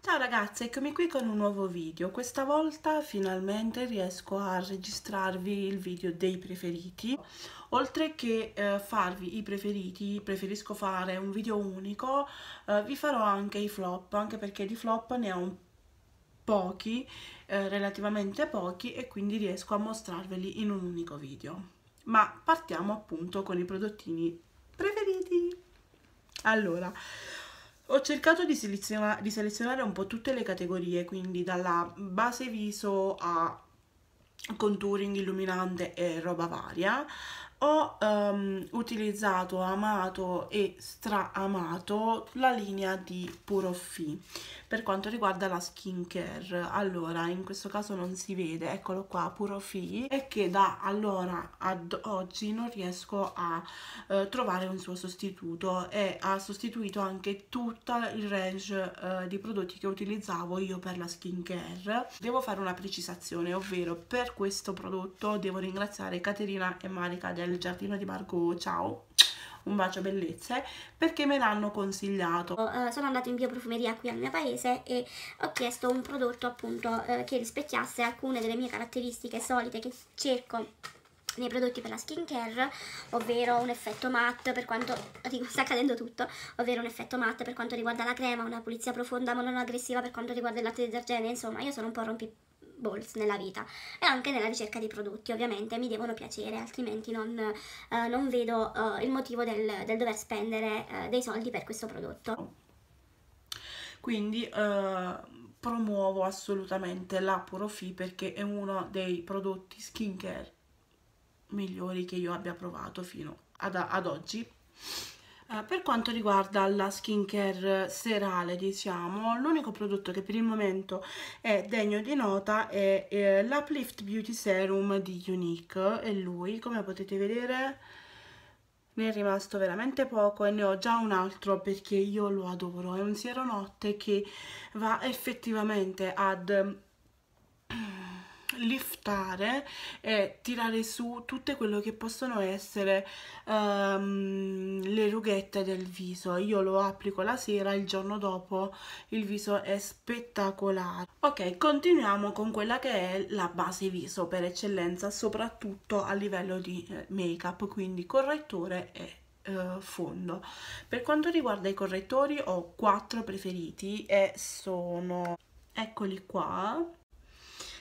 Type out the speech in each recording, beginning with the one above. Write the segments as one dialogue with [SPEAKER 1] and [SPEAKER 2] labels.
[SPEAKER 1] Ciao ragazze, eccomi qui con un nuovo video. Questa volta finalmente riesco a registrarvi il video dei preferiti. Oltre che eh, farvi i preferiti, preferisco fare un video unico, eh, vi farò anche i flop, anche perché di flop ne ho pochi, eh, relativamente pochi, e quindi riesco a mostrarveli in un unico video. Ma partiamo appunto con i prodottini preferiti. Allora, ho cercato di, seleziona- di selezionare un po' tutte le categorie, quindi dalla base viso a contouring illuminante e roba varia ho um, utilizzato, amato e straamato la linea di Purofi per quanto riguarda la skincare. Allora, in questo caso non si vede, eccolo qua, Purofi, e che da allora ad oggi non riesco a eh, trovare un suo sostituto e ha sostituito anche tutto il range eh, di prodotti che utilizzavo io per la skincare. Devo fare una precisazione, ovvero per questo prodotto devo ringraziare Caterina e Marica del del giardino di Marco ciao,
[SPEAKER 2] un bacio bellezze, perché me l'hanno consigliato. Uh, sono andata in bioprofumeria qui al mio paese e ho chiesto un prodotto appunto uh, che rispecchiasse alcune delle mie caratteristiche solite che cerco nei prodotti per la skincare, ovvero un effetto matte per quanto sta cadendo tutto, ovvero un effetto matte per quanto riguarda la crema, una pulizia profonda ma non aggressiva per quanto riguarda il latte detergente, insomma, io sono un po' rompi balls nella vita e anche nella ricerca di prodotti ovviamente mi devono piacere altrimenti non, eh, non vedo eh, il motivo del, del dover spendere eh, dei soldi per questo prodotto
[SPEAKER 1] quindi eh, promuovo assolutamente la Porofi perché è uno dei prodotti skincare migliori che io abbia provato fino ad, ad oggi eh, per quanto riguarda la skincare serale, diciamo, l'unico prodotto che per il momento è degno di nota è eh, l'Uplift Beauty Serum di Unique e lui, come potete vedere, ne è rimasto veramente poco e ne ho già un altro perché io lo adoro, è un siero notte che va effettivamente ad liftare e tirare su tutte quelle che possono essere um, le rughette del viso io lo applico la sera il giorno dopo il viso è spettacolare ok continuiamo con quella che è la base viso per eccellenza soprattutto a livello di eh, make up quindi correttore e eh, fondo. Per quanto riguarda i correttori ho quattro preferiti e sono eccoli qua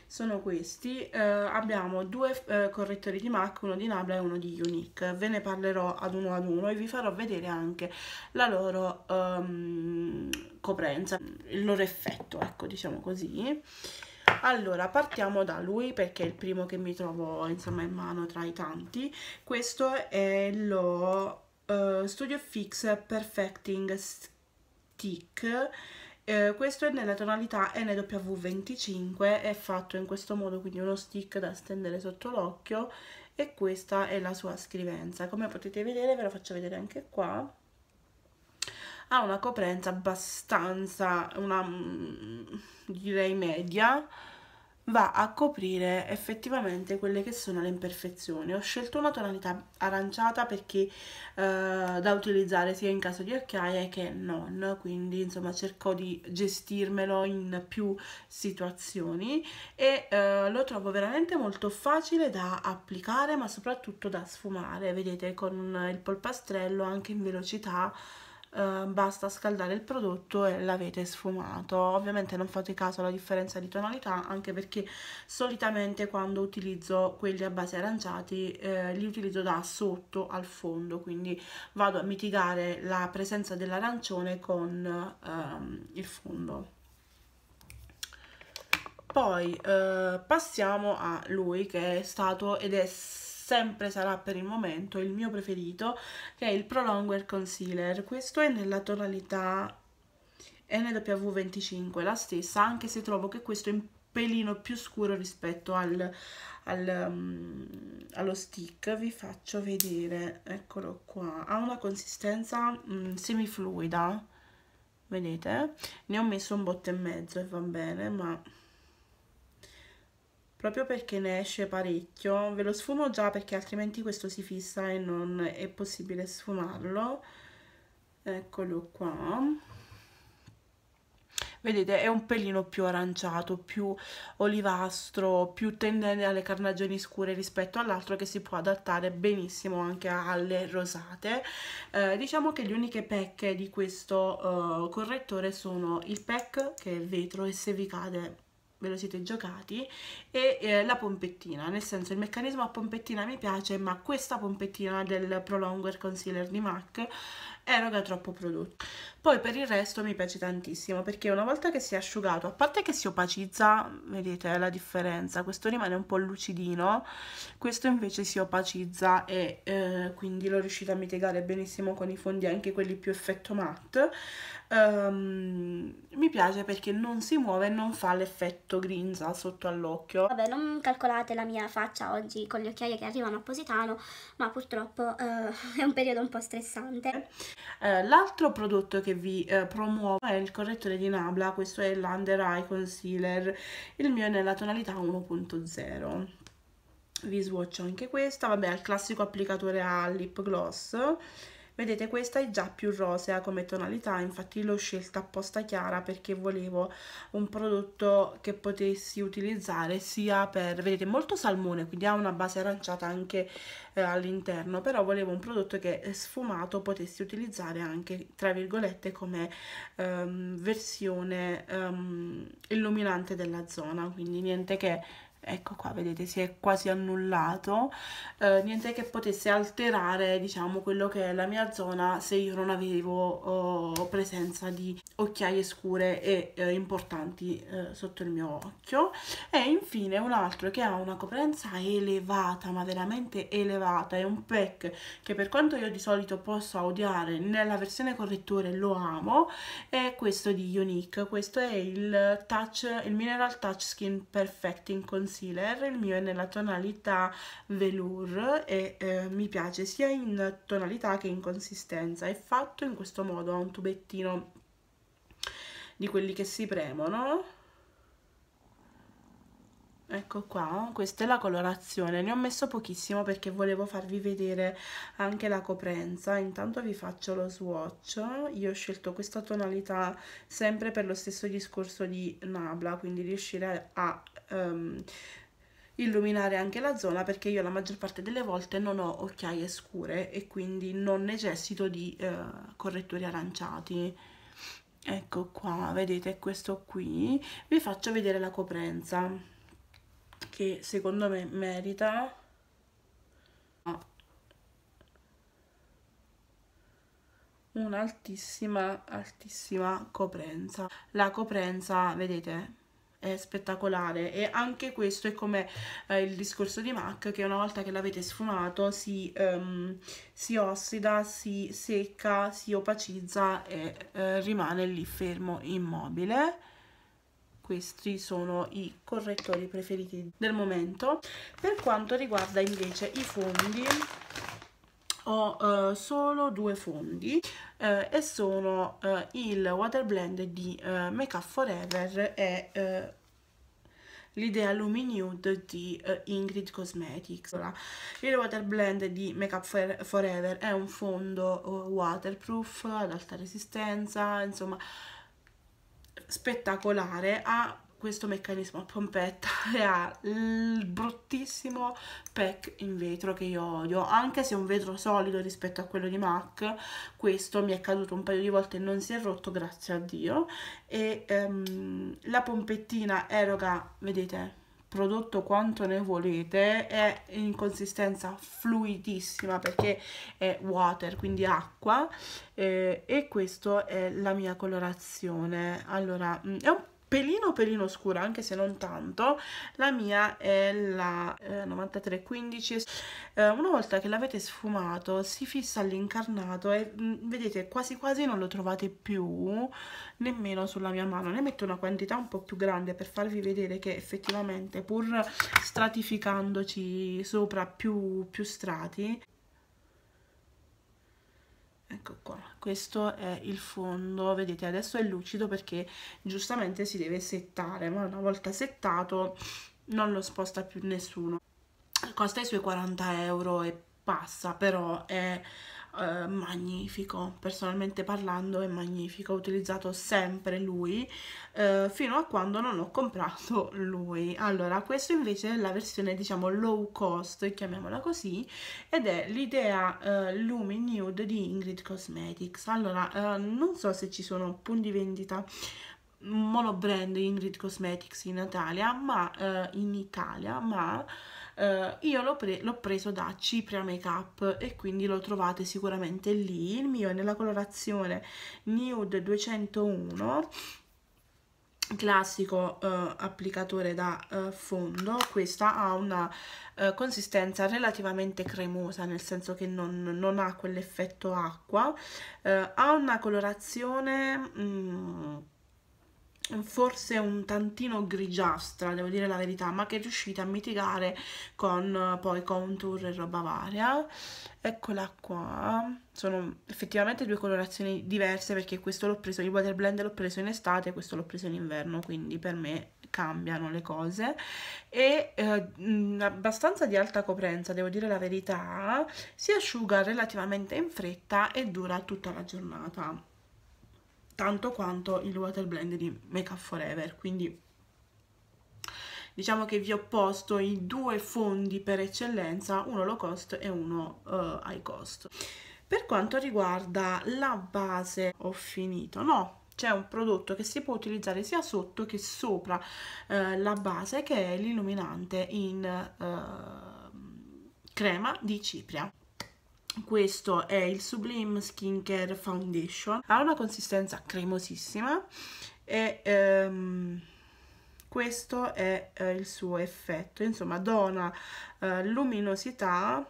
[SPEAKER 1] sono questi eh, abbiamo due eh, correttori di MAC uno di Nabla e uno di Unique ve ne parlerò ad uno ad uno e vi farò vedere anche la loro um, coprenza il loro effetto ecco diciamo così allora, partiamo da lui perché è il primo che mi trovo insomma in mano tra i tanti. Questo è lo uh, Studio Fix Perfecting Stick eh, questo è nella tonalità NW25 è fatto in questo modo quindi uno stick da stendere sotto l'occhio e questa è la sua scrivenza come potete vedere ve la faccio vedere anche qua ha una coprenza abbastanza una mm, direi media va a coprire effettivamente quelle che sono le imperfezioni. Ho scelto una tonalità aranciata perché eh, da utilizzare sia in caso di occhiaie che non, quindi insomma cerco di gestirmelo in più situazioni e eh, lo trovo veramente molto facile da applicare ma soprattutto da sfumare, vedete con il polpastrello anche in velocità Ehm, basta scaldare il prodotto e l'avete sfumato ovviamente non fate caso alla differenza di tonalità anche perché solitamente quando utilizzo quelli a base aranciati eh, li utilizzo da sotto al fondo quindi vado a mitigare la presenza dell'arancione con ehm, il fondo poi eh, passiamo a lui che è stato ed è sempre sarà per il momento il mio preferito, che è il Prolonger Concealer. Questo è nella tonalità NW25, la stessa, anche se trovo che questo è un pelino più scuro rispetto al, al, um, allo stick. Vi faccio vedere, eccolo qua, ha una consistenza um, semifluida, vedete? Ne ho messo un botto e mezzo e va bene, ma proprio perché ne esce parecchio ve lo sfumo già perché altrimenti questo si fissa e non è possibile sfumarlo eccolo qua vedete è un pelino più aranciato più olivastro più tendente alle carnagioni scure rispetto all'altro che si può adattare benissimo anche alle rosate eh, diciamo che le uniche pecche di questo uh, correttore sono il pack che è vetro e se vi cade ve lo siete giocati e eh, la pompettina nel senso il meccanismo a pompettina mi piace ma questa pompettina del prolonger Concealer di MAC eroga troppo prodotto. Poi per il resto mi piace tantissimo perché una volta che si è asciugato, a parte che si opacizza, vedete la differenza, questo rimane un po' lucidino, questo invece si opacizza e eh, quindi l'ho riuscita a mitigare benissimo con i fondi, anche quelli più effetto matte. Um, mi piace perché non si muove e non fa l'effetto grinza sotto all'occhio.
[SPEAKER 2] Vabbè, non calcolate la mia faccia oggi con le occhiaie che arrivano a Positano, ma purtroppo eh, è un periodo un po' stressante.
[SPEAKER 1] Eh, l'altro prodotto che vi eh, promuovo è il correttore di Nabla, questo è l'Under Eye Concealer, il mio è nella tonalità 1.0. Vi swatch anche questa, vabbè, il classico applicatore a lip gloss vedete questa è già più rosea come tonalità infatti l'ho scelta apposta chiara perché volevo un prodotto che potessi utilizzare sia per vedete molto salmone quindi ha una base aranciata anche eh, all'interno però volevo un prodotto che sfumato potessi utilizzare anche tra virgolette come ehm, versione ehm, illuminante della zona quindi niente che ecco qua vedete si è quasi annullato eh, niente che potesse alterare diciamo quello che è la mia zona se io non avevo eh, presenza di occhiaie scure e eh, importanti eh, sotto il mio occhio e infine un altro che ha una coprenza elevata ma veramente elevata è un pack che per quanto io di solito possa odiare nella versione correttore lo amo è questo di Unique questo è il touch il mineral touch skin perfecting concealer concealer, il mio è nella tonalità velour e eh, mi piace sia in tonalità che in consistenza. È fatto in questo modo, ha un tubettino di quelli che si premono ecco qua questa è la colorazione ne ho messo pochissimo perché volevo farvi vedere anche la coprenza intanto vi faccio lo swatch io ho scelto questa tonalità sempre per lo stesso discorso di Nabla quindi riuscire a um, illuminare anche la zona perché io la maggior parte delle volte non ho occhiaie scure e quindi non necessito di uh, correttori aranciati ecco qua vedete questo qui vi faccio vedere la coprenza che secondo me merita un'altissima altissima coprenza la coprenza vedete è spettacolare e anche questo è come eh, il discorso di MAC che una volta che l'avete sfumato si, um, si, ossida, si secca, si opacizza e eh, rimane lì fermo immobile questi sono i correttori preferiti del momento per quanto riguarda invece i fondi ho eh, solo due fondi eh, e sono eh, il water blend di eh, Make Up Forever e eh, l'idea Luminude di uh, Ingrid Cosmetics. Allora, il Water Blend di Make Up Forever è un fondo uh, waterproof ad alta resistenza, insomma spettacolare, ha questo meccanismo a pompetta e ha il bruttissimo pack in vetro che io odio anche se è un vetro solido rispetto a quello di MAC questo mi è caduto un paio di volte e non si è rotto grazie a Dio e um, la pompettina eroga vedete prodotto quanto ne volete è in consistenza fluidissima perché è water quindi acqua eh, e questa è la mia colorazione allora mm, è un pelino pelino scura anche se non tanto la mia è la eh, 9315 eh, una volta che l'avete sfumato si fissa all'incarnato e mh, mm, vedete quasi quasi non lo trovate più nemmeno sulla mia mano ne metto una quantità un po' più grande per farvi vedere che effettivamente pur stratificandoci sopra più, più strati ecco qua questo è il fondo vedete adesso è lucido perché giustamente si deve settare ma una volta settato non lo sposta più nessuno costa i suoi 40 euro e passa però è eh, magnifico, personalmente parlando è magnifico, ho utilizzato sempre lui eh, fino a quando non ho comprato lui. Allora, questo invece è la versione diciamo low cost, chiamiamola così, ed è l'idea eh, Lumi Nude di Ingrid Cosmetics. Allora, eh, non so se ci sono punti vendita mm, monobrand Ingrid Cosmetics in Italia, ma eh, in Italia, ma eh, io l'ho, pre preso da Cipria Makeup e quindi lo trovate sicuramente lì, il mio è nella colorazione Nude 201 classico eh, applicatore da eh, fondo questa ha una eh, consistenza relativamente cremosa nel senso che non, non ha quell'effetto acqua eh, ha una colorazione mm, forse un tantino grigiastra, devo dire la verità, ma che riuscite a mitigare con eh, poi contour e roba varia. Eccola qua, sono effettivamente due colorazioni diverse perché questo l'ho preso, il Water Blend l'ho preso in estate e questo l'ho preso in inverno, quindi per me cambiano le cose e eh, abbastanza di alta coprenza devo dire la verità si asciuga relativamente in fretta e dura tutta la giornata tanto quanto il Water Blend di Make Up Forever, quindi diciamo che vi ho posto i due fondi per eccellenza, uno low cost e uno uh, high cost. Per quanto riguarda la base, ho finito, no, c'è un prodotto che si può utilizzare sia sotto che sopra uh, la base che è l'illuminante in uh, crema di cipria questo è il Sublime Skincare Foundation ha una consistenza cremosissima e ehm, questo è eh, il suo effetto insomma dona eh, luminosità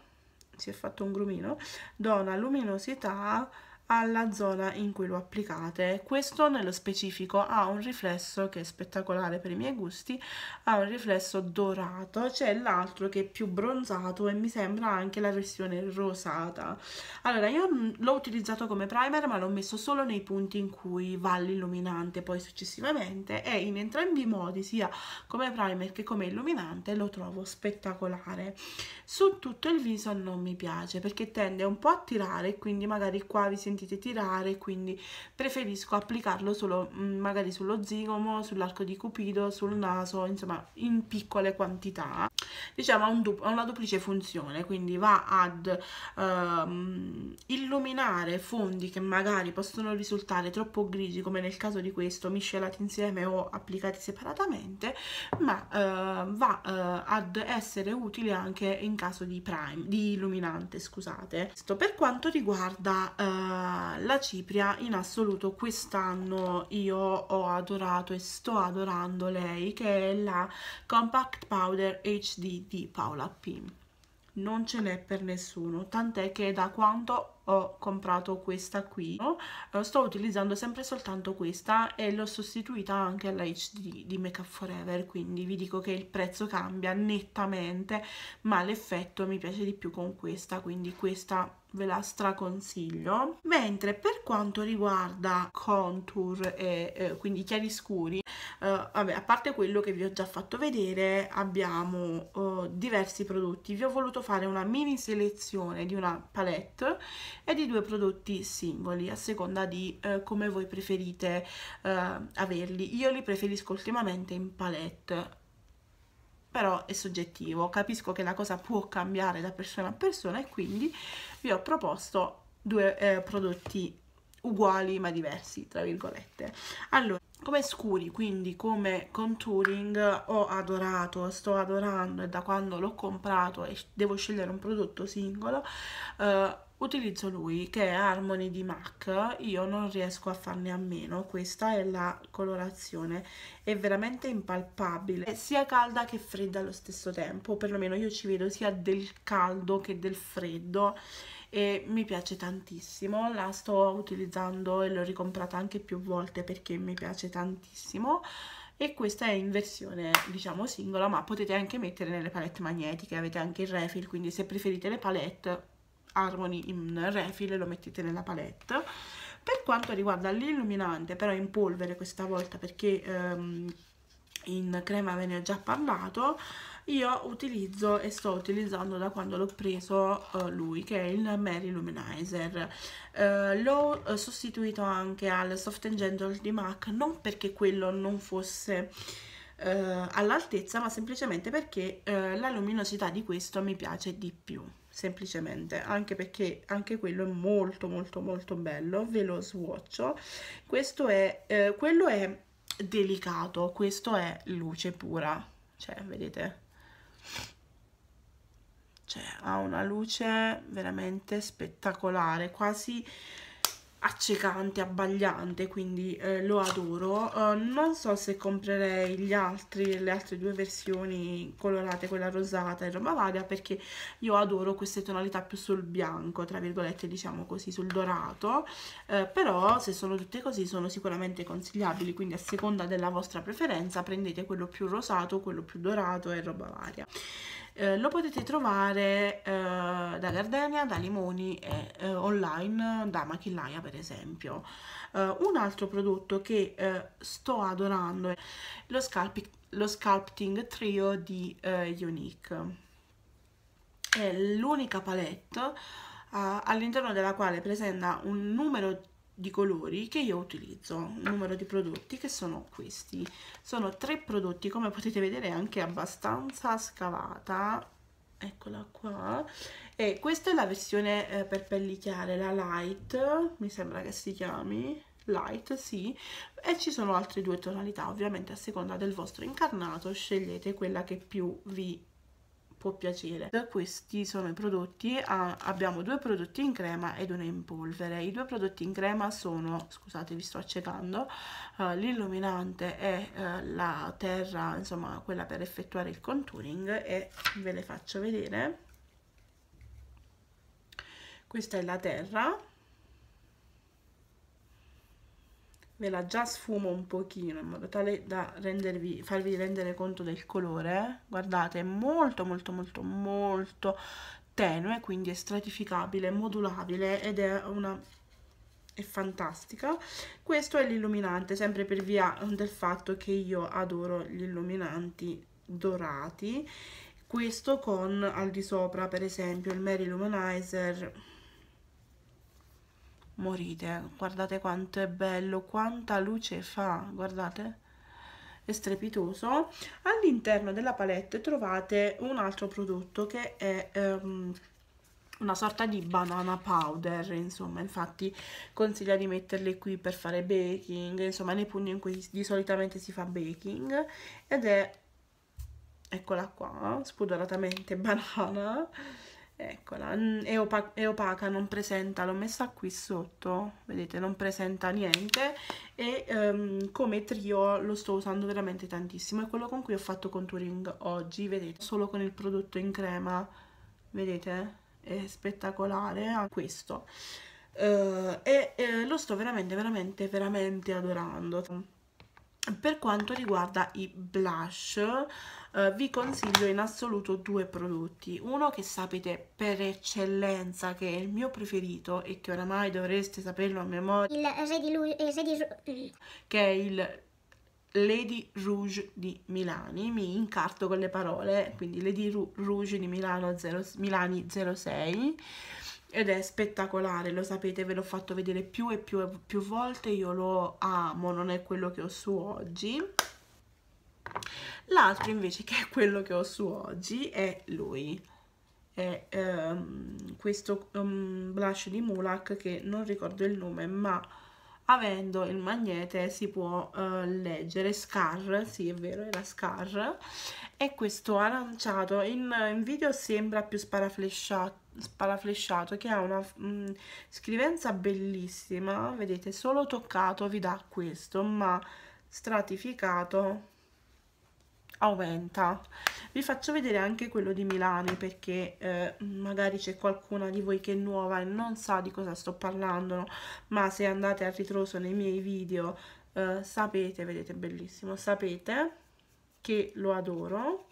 [SPEAKER 1] si è fatto un grumino dona luminosità alla zona in cui lo applicate. Questo nello specifico ha un riflesso che è spettacolare per i miei gusti, ha un riflesso dorato, c'è l'altro che è più bronzato e mi sembra anche la versione rosata. Allora io l'ho utilizzato come primer ma l'ho messo solo nei punti in cui va l'illuminante poi successivamente e in entrambi i modi sia come primer che come illuminante lo trovo spettacolare. Su tutto il viso non mi piace perché tende un po' a tirare quindi magari qua vi sentite sentite tirare, quindi preferisco applicarlo solo mm, magari sullo zigomo, sull'arco di cupido, sul naso, insomma in piccole quantità diciamo ha, un du una duplice funzione, quindi va ad ehm, illuminare fondi che magari possono risultare troppo grigi come nel caso di questo miscelati insieme o applicati separatamente, ma eh, va eh, ad essere utile anche in caso di prime, di illuminante, scusate. Per quanto riguarda eh, la cipria, in assoluto quest'anno io ho adorato e sto adorando lei che è la Compact Powder HD HD di Paola Pim. Non ce n'è per nessuno, tant'è che da quando ho comprato questa qui eh, sto utilizzando sempre soltanto questa e l'ho sostituita anche alla HD di Make Up Forever, quindi vi dico che il prezzo cambia nettamente, ma l'effetto mi piace di più con questa, quindi questa ve la straconsiglio mentre per quanto riguarda contour e eh, quindi chiariscuri eh, vabbè, a parte quello che vi ho già fatto vedere abbiamo eh, diversi prodotti vi ho voluto fare una mini selezione di una palette e di due prodotti singoli a seconda di eh, come voi preferite eh, averli io li preferisco ultimamente in palette però è soggettivo, capisco che la cosa può cambiare da persona a persona e quindi vi ho proposto due eh, prodotti uguali ma diversi, tra virgolette. Allora, come scuri, quindi come contouring, ho adorato, sto adorando e da quando l'ho comprato e devo scegliere un prodotto singolo, eh, utilizzo lui che è Harmony di MAC io non riesco a farne a meno questa è la colorazione è veramente impalpabile è sia calda che fredda allo stesso tempo perlomeno io ci vedo sia del caldo che del freddo e mi piace tantissimo la sto utilizzando e l'ho ricomprata anche più volte perché mi piace tantissimo e questa è in versione diciamo singola ma potete anche mettere nelle palette magnetiche avete anche il refill quindi se preferite le palette Harmony in refile, lo mettete nella palette. Per quanto riguarda l'illuminante, però in polvere questa volta perché ehm, in crema ve ne ho già parlato, io utilizzo e sto utilizzando da quando l'ho preso uh, lui che è il Mary Luminizer uh, l'ho uh, sostituito anche al Soft Gentle di MAC non perché quello non fosse all'altezza ma semplicemente perché la luminosità di questo mi piace di più semplicemente anche perché anche quello è molto molto molto bello ve lo swatcho questo è eh, quello è delicato questo è luce pura cioè vedete cioè ha una luce veramente spettacolare quasi accecante, abbagliante, quindi eh, lo adoro. Uh, non so se comprerei gli altri, le altre due versioni colorate, quella rosata e roba varia, perché io adoro queste tonalità più sul bianco, tra virgolette diciamo così, sul dorato, uh, però se sono tutte così sono sicuramente consigliabili, quindi a seconda della vostra preferenza prendete quello più rosato, quello più dorato e roba varia. Eh, lo potete trovare eh, da Gardenia, da Limoni e eh, online da Machillaia per esempio uh, un altro prodotto che uh, sto adorando è lo, scalp lo sculpting trio di uh, Unique è l'unica palette all'interno della quale presenta un numero di colori che io utilizzo un numero di prodotti che sono questi sono tre prodotti come potete vedere anche abbastanza scavata eccola qua e questa è la versione eh, per pelli chiare, la light, mi sembra che si chiami, light, sì, e ci sono altre due tonalità, ovviamente a seconda del vostro incarnato scegliete quella che più vi può piacere. Questi sono i prodotti, ah, abbiamo due prodotti in crema ed uno in polvere. I due prodotti in crema sono, scusate vi sto accecando, uh, l'illuminante e uh, la terra, insomma quella per effettuare il contouring e ve le faccio vedere questa è la terra ve la già sfumo un pochino in modo tale da rendervi, farvi rendere conto del colore guardate è molto molto molto molto tenue quindi è stratificabile, modulabile ed è una è fantastica questo è l'illuminante sempre per via del fatto che io adoro gli illuminanti dorati questo con al di sopra per esempio il Mary Luminizer morite guardate quanto è bello quanta luce fa guardate è strepitoso all'interno della palette trovate un altro prodotto che è ehm, una sorta di banana powder insomma infatti consiglia di metterle qui per fare baking insomma nei punti in cui di solitamente si fa baking ed è eccola qua spudoratamente banana eccola è, opa è, opaca non presenta l'ho messa qui sotto vedete non presenta niente e um, come trio lo sto usando veramente tantissimo è quello con cui ho fatto contouring oggi vedete solo con il prodotto in crema vedete è spettacolare ah, questo uh, e eh, lo sto veramente veramente veramente adorando per quanto riguarda i blush eh, vi consiglio in assoluto due prodotti uno che sapete per eccellenza che è il mio preferito e che oramai dovreste saperlo a memoria il Re mm. che è il Lady Rouge di Milani, mi incarto con le parole, quindi Lady Rouge di Milano 0, Milani 06 ed è spettacolare, lo sapete, ve l'ho fatto vedere più e più e più volte, io lo amo, non è quello che ho su oggi. L'altro invece che è quello che ho su oggi è lui, è um, questo um, blush di Mulak che non ricordo il nome ma avendo il magnete si può eh, leggere scar sì è vero era scar e questo aranciato in, in video sembra più sparaflesciato sparaflesciato che ha una mh, mm, scrivenza bellissima vedete solo toccato vi dà questo ma stratificato aumenta vi faccio vedere anche quello di Milano perché eh, magari c'è qualcuna di voi che è nuova e non sa di cosa sto parlando ma se andate a ritroso nei miei video eh, sapete vedete bellissimo sapete che lo adoro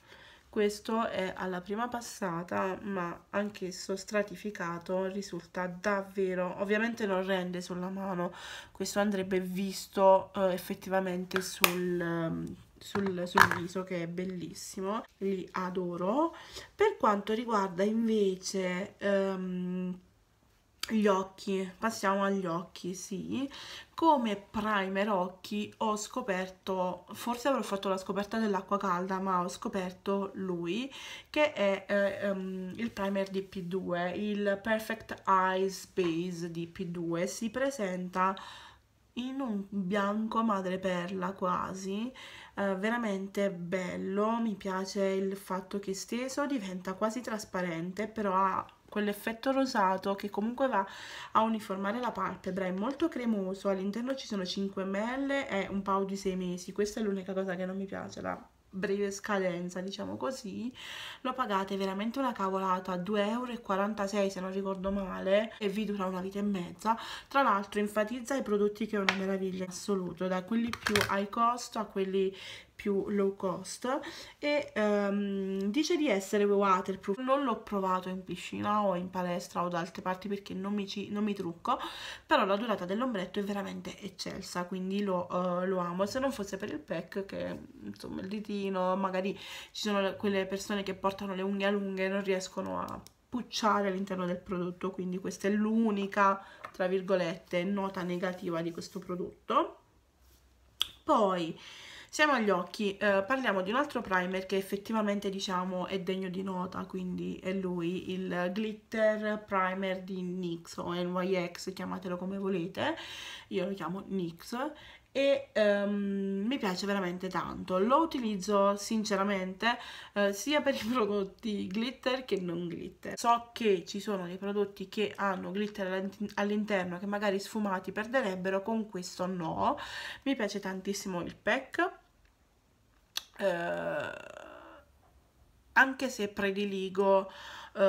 [SPEAKER 1] questo è alla prima passata ma anch'esso stratificato risulta davvero ovviamente non rende sulla mano questo andrebbe visto eh, effettivamente sul ehm, sul, sul, viso che è bellissimo li adoro per quanto riguarda invece um, gli occhi passiamo agli occhi sì come primer occhi ho scoperto forse avrò fatto la scoperta dell'acqua calda ma ho scoperto lui che è eh, um, il primer di p 2 il perfect eyes base di p 2 si presenta in un bianco madreperla quasi eh, veramente bello, mi piace il fatto che steso diventa quasi trasparente, però ha quell'effetto rosato che comunque va a uniformare la palpebra, è molto cremoso, all'interno ci sono 5 ml e un paio di 6 mesi, questa è l'unica cosa che non mi piace, la breve scadenza, diciamo così, lo pagate veramente una cavolata, 2,46 euro se non ricordo male, e vi dura una vita e mezza. Tra l'altro enfatizza i prodotti che è una meraviglia assoluto, da quelli più high cost a quelli più low cost e um, dice di essere waterproof non l'ho provato in piscina o in palestra o da altre parti perché non mi, ci, non mi trucco però la durata dell'ombretto è veramente eccelsa quindi lo, uh, lo, amo se non fosse per il pack che insomma il ditino magari ci sono quelle persone che portano le unghie lunghe e non riescono a pucciare all'interno del prodotto quindi questa è l'unica tra virgolette nota negativa di questo prodotto poi siamo agli occhi, eh, parliamo di un altro primer che effettivamente diciamo è degno di nota, quindi è lui, il Glitter Primer di NYX o NYX, chiamatelo come volete, io lo chiamo NYX e um, mi piace veramente tanto lo utilizzo sinceramente eh, sia per i prodotti glitter che non glitter so che ci sono dei prodotti che hanno glitter all'interno che magari sfumati perderebbero con questo no mi piace tantissimo il pack eh, anche se prediligo eh,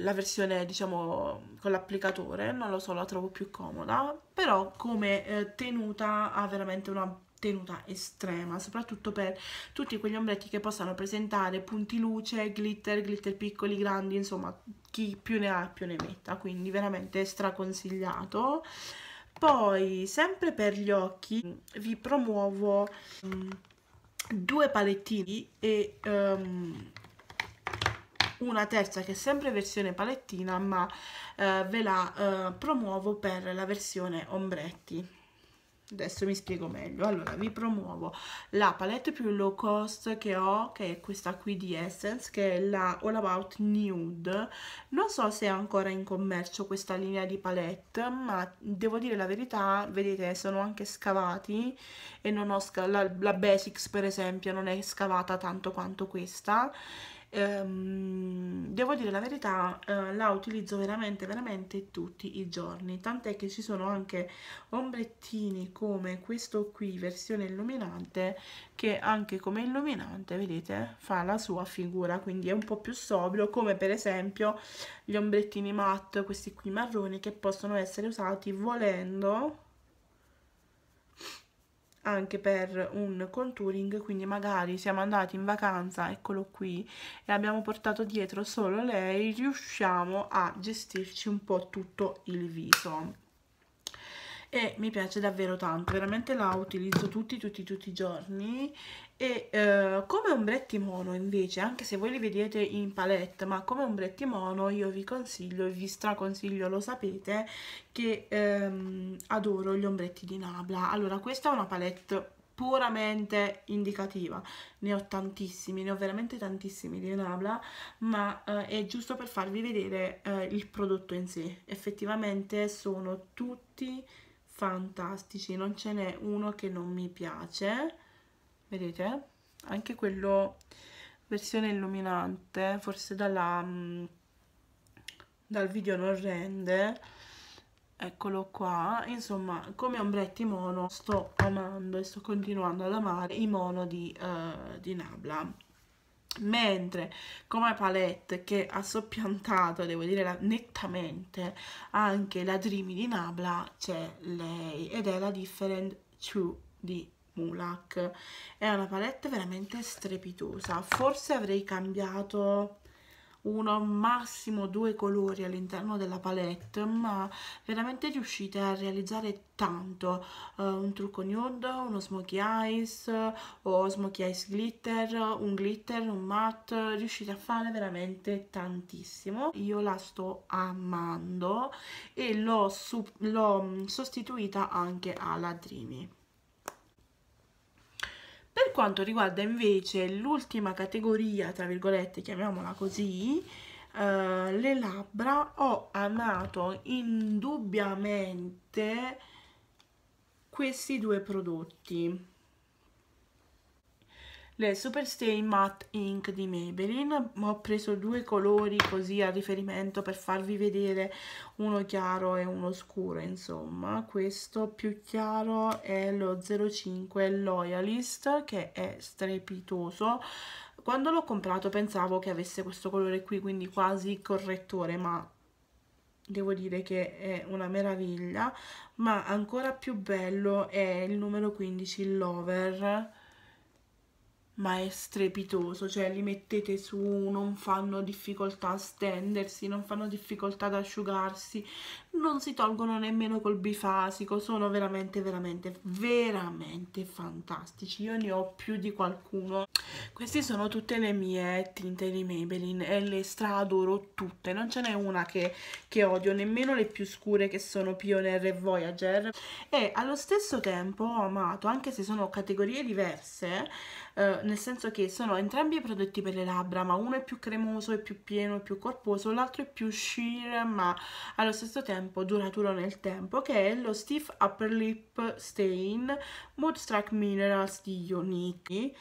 [SPEAKER 1] la versione diciamo con l'applicatore, non lo so, la trovo più comoda, però come eh, tenuta ha veramente una tenuta estrema, soprattutto per tutti quegli ombretti che possano presentare punti luce, glitter, glitter piccoli, grandi, insomma chi più ne ha più ne metta, quindi veramente straconsigliato. Poi, sempre per gli occhi, vi promuovo... Mh, mm, due palettini e um, una terza che è sempre versione palettina ma uh, ve la uh, promuovo per la versione ombretti adesso mi spiego meglio allora vi promuovo la palette più low cost che ho che è questa qui di Essence che è la All About Nude non so se è ancora in commercio questa linea di palette ma devo dire la verità vedete sono anche scavati e non ho la, la Basics per esempio non è scavata tanto quanto questa ehm, devo dire la verità eh, la utilizzo veramente veramente tutti i giorni tant'è che ci sono anche ombrettini come questo qui versione illuminante che anche come illuminante vedete fa la sua figura quindi è un po' più sobrio come per esempio gli ombrettini matte questi qui marroni che possono essere usati volendo anche per un contouring, quindi magari siamo andati in vacanza, eccolo qui, e abbiamo portato dietro solo lei, riusciamo a gestirci un po' tutto il viso e mi piace davvero tanto, veramente la utilizzo tutti tutti tutti i giorni e eh, come ombretti mono invece, anche se voi li vedete in palette, ma come ombretti mono io vi consiglio e vi straconsiglio, lo sapete, che ehm, adoro gli ombretti di Nabla. Allora questa è una palette puramente indicativa ne ho tantissimi, ne ho veramente tantissimi di Nabla ma eh, è giusto per farvi vedere eh, il prodotto in sé effettivamente sono tutti fantastici, non ce n'è uno che non mi piace, vedete? Anche quello versione illuminante, forse dalla, mm, dal video non rende, eccolo qua, insomma come ombretti mono sto amando e sto continuando ad amare i mono di, uh, di Nabla. Mentre come palette che ha soppiantato, devo dire nettamente, anche la Dreamy di Nabla c'è lei ed è la Different 2 di Mulak. È una palette veramente strepitosa, forse avrei cambiato uno, massimo due colori all'interno della palette, ma veramente riuscite a realizzare tanto, uh, un trucco nude, uno smokey eyes o smokey eyes glitter, un glitter, un matte, riuscite a fare veramente tantissimo. Io la sto amando e l'ho sostituita anche alla Dreamy. Per quanto riguarda invece l'ultima categoria, tra virgolette, chiamiamola così, eh, le labbra, ho amato indubbiamente questi due prodotti le Superstay Matte Ink di Maybelline, ho preso due colori così a riferimento per farvi vedere uno chiaro e uno scuro insomma, questo più chiaro è lo 05 Loyalist che è strepitoso, quando l'ho comprato pensavo che avesse questo colore qui quindi quasi correttore ma devo dire che è una meraviglia ma ancora più bello è il numero 15 Lover ma è strepitoso, cioè li mettete su, non fanno difficoltà a stendersi, non fanno difficoltà ad asciugarsi, non si tolgono nemmeno col bifasico, sono veramente veramente veramente fantastici, io ne ho più di qualcuno. Queste sono tutte le mie tinte di Maybelline e le stradoro tutte, non ce n'è una che, che odio, nemmeno le più scure che sono Pioneer e Voyager e allo stesso tempo ho amato, anche se sono categorie diverse, eh, nel senso che sono entrambi i prodotti per le labbra, ma uno è più cremoso, è più pieno, è più corposo, l'altro è più sheer, ma allo stesso tempo tempo, duraturo nel tempo, che è lo Stiff Upper Lip Stain Moodstruck Minerals di Yoniki.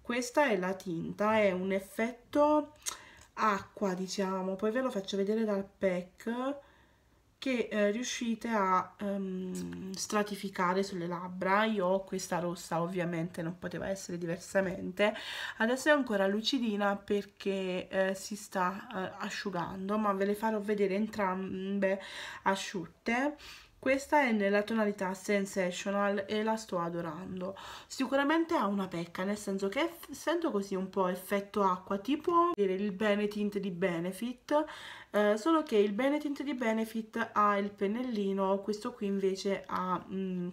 [SPEAKER 1] Questa è la tinta, è un effetto acqua, diciamo, poi ve lo faccio vedere dal pack che eh, riuscite a um, stratificare sulle labbra. Io ho questa rossa, ovviamente non poteva essere diversamente. Adesso è ancora lucidina perché eh, si sta eh, asciugando, ma ve le farò vedere entrambe asciutte. Questa è nella tonalità Sensational e la sto adorando. Sicuramente ha una pecca, nel senso che sento così un po' effetto acqua, tipo il Bene Tint di Benefit, eh, solo che il Benetint di Benefit ha il pennellino, questo qui invece ha mh,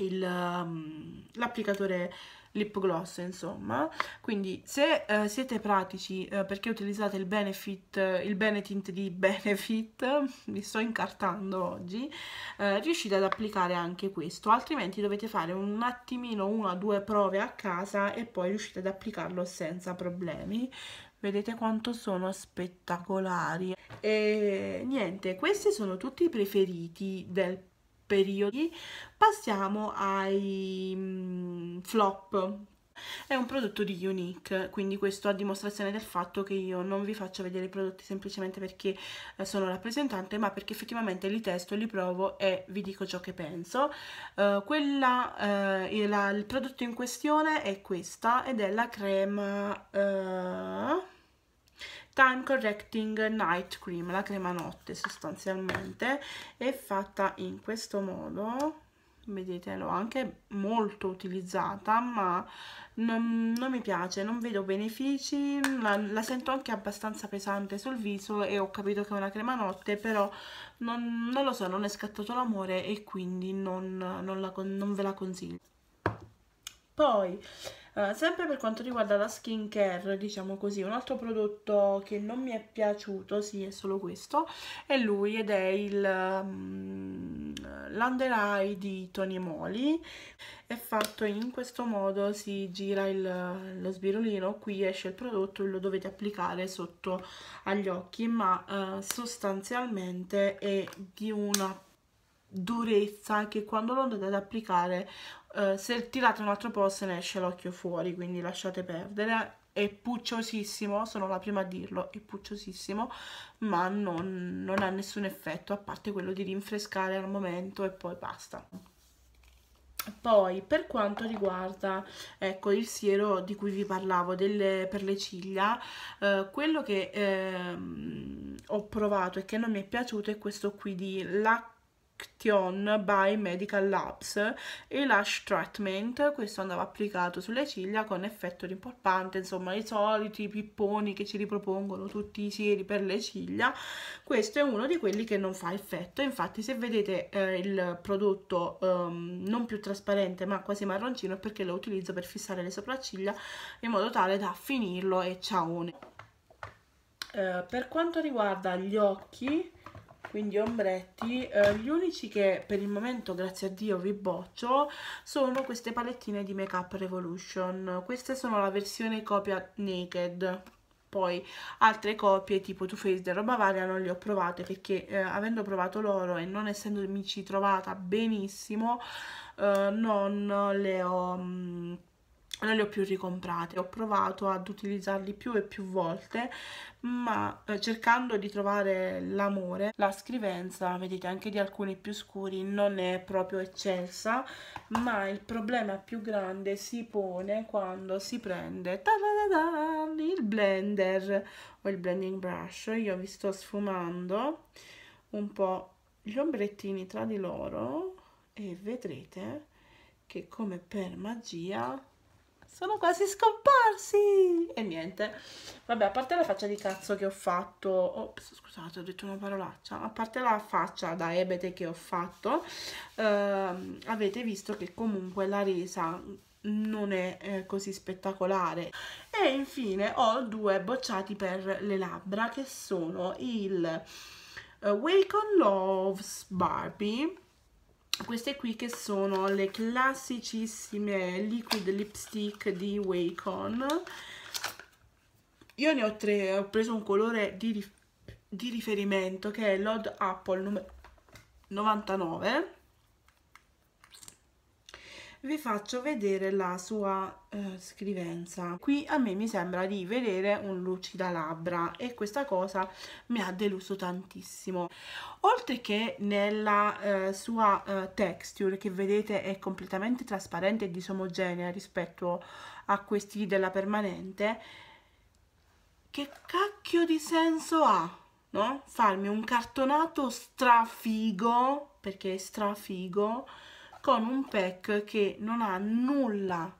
[SPEAKER 1] mm, mm, l'applicatore lip gloss insomma quindi se eh, siete pratici eh, perché utilizzate il benefit il benetint di benefit mi sto incartando oggi eh, riuscite ad applicare anche questo altrimenti dovete fare un attimino una o due prove a casa e poi riuscite ad applicarlo senza problemi vedete quanto sono spettacolari e niente questi sono tutti i preferiti del periodo passiamo ai mm, flop è un prodotto di Unique, quindi questo a dimostrazione del fatto che io non vi faccio vedere i prodotti semplicemente perché eh, sono rappresentante, ma perché effettivamente li testo, li provo e vi dico ciò che penso. Uh, quella, uh, eh, il, il, prodotto in questione è questa ed è la crema... Uh, Time Correcting Night Cream, la crema notte sostanzialmente, è fatta in questo modo, vedete l'ho anche molto utilizzata ma non, non, mi piace non vedo benefici la, la, sento anche abbastanza pesante sul viso e ho capito che è una crema notte però non, non lo so non è scattato l'amore e quindi non, la, non ve la consiglio poi, eh, sempre per quanto riguarda la skincare, diciamo così, un altro prodotto che non mi è piaciuto, sì, è solo questo, è lui ed è il um, mm, l'Under Eye di Tony Moly. È fatto in questo modo, si gira il, lo sbirulino, qui esce il prodotto e lo dovete applicare sotto agli occhi, ma eh, sostanzialmente è di una durezza che quando lo andate ad applicare eh, se tirate un altro po' se ne esce l'occhio fuori quindi lasciate perdere è pucciosissimo, sono la prima a dirlo, è pucciosissimo, ma non, non, ha nessun effetto a parte quello di rinfrescare al momento e poi basta. Poi per quanto riguarda ecco, il siero di cui vi parlavo delle, per le ciglia, eh, quello che eh, ho provato e che non mi è piaciuto è questo qui di La Action by Medical Labs e Lash Treatment, questo andava applicato sulle ciglia con effetto rimpolpante, insomma i soliti pipponi che ci ripropongono tutti i sieri per le ciglia, questo è uno di quelli che non fa effetto, infatti se vedete eh, il prodotto ehm, non più trasparente ma quasi marroncino è perché lo utilizzo per fissare le sopracciglia in modo tale da finirlo e ciaone. Eh, per quanto riguarda gli occhi, quindi ombretti eh, gli unici che per il momento grazie a Dio vi boccio sono queste palettine di Make Up Revolution queste sono la versione copia naked poi altre copie tipo Too Faced e roba varia non le ho provate perché eh, avendo provato loro e non essendomici trovata benissimo eh, non le ho... Mh, mm, non le ho più ricomprate, ho provato ad utilizzarli più e più volte, ma eh, cercando di trovare l'amore, la scrivenza, vedete anche di alcuni più scuri, non è proprio eccelsa, ma il problema più grande si pone quando si prende ta -da -da -da, il blender o il blending brush, io vi sto sfumando un po' gli ombrettini tra di loro e vedrete che come per magia sono quasi scomparsi! E niente. Vabbè, a parte la faccia di cazzo che ho fatto... Ops, scusate, ho detto una parolaccia. A parte la faccia da ebete che ho fatto, ehm, avete visto che comunque la resa non è eh, così spettacolare e infine ho due bocciati per le labbra che sono il eh, Wake on Loves Barbie queste qui che sono le classicissime liquid lipstick di Wacon io ne ho tre ho preso un colore di, di riferimento che è l'Odd Apple numero 99 vi faccio vedere la sua eh, scrivenza qui a me mi sembra di vedere un lucida labbra e questa cosa mi ha deluso tantissimo oltre che nella eh, sua eh, texture che vedete è completamente trasparente e disomogenea rispetto a questi della permanente che cacchio di senso ha no? farmi un cartonato strafigo perché è strafigo con un pack che non ha nulla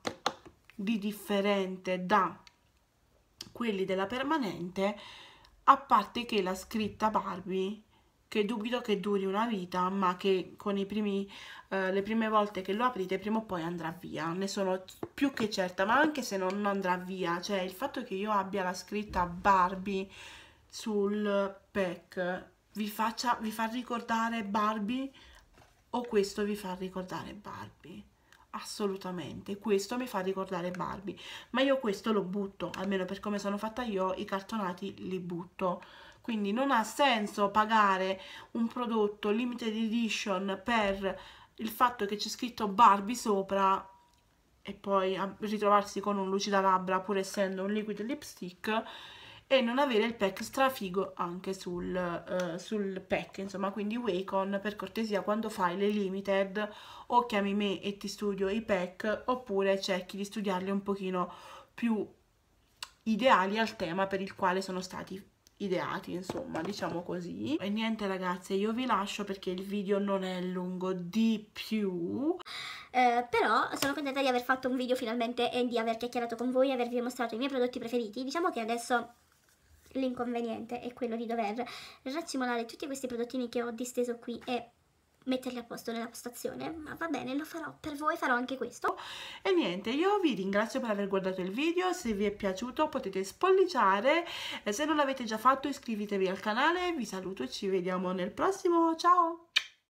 [SPEAKER 1] di differente da quelli della permanente a parte che la scritta Barbie che dubito che duri una vita ma che con i primi, eh, le prime volte che lo aprite prima o poi andrà via ne sono più che certa ma anche se non, andrà via cioè il fatto che io abbia la scritta Barbie sul pack vi, faccia, vi fa ricordare Barbie o questo vi fa ricordare Barbie? Assolutamente, questo mi fa ricordare Barbie, ma io questo lo butto, almeno per come sono fatta io, i cartonati li butto. Quindi non ha senso pagare un prodotto limited edition per il fatto che c'è scritto Barbie sopra e poi ritrovarsi con un lucido labbra pur essendo un liquid lipstick e non avere il pack strafigo anche sul, uh, sul pack insomma quindi Wacon per cortesia quando fai le limited o chiami me e ti studio i pack oppure cerchi di studiarli un pochino più ideali al tema per il quale sono stati ideati insomma diciamo così e niente ragazze io vi lascio perché il video non è lungo di più
[SPEAKER 2] eh, però sono contenta di aver fatto un video finalmente e di aver chiacchierato con voi e avervi mostrato i miei prodotti preferiti diciamo che adesso l'inconveniente è quello di dover raccimolare tutti questi prodottini che ho disteso qui e metterli a posto nella postazione ma va bene lo farò per voi farò anche questo
[SPEAKER 1] e niente io vi ringrazio per aver guardato il video se vi è piaciuto potete spolliciare se non l'avete già fatto iscrivetevi al canale vi saluto e ci vediamo nel prossimo ciao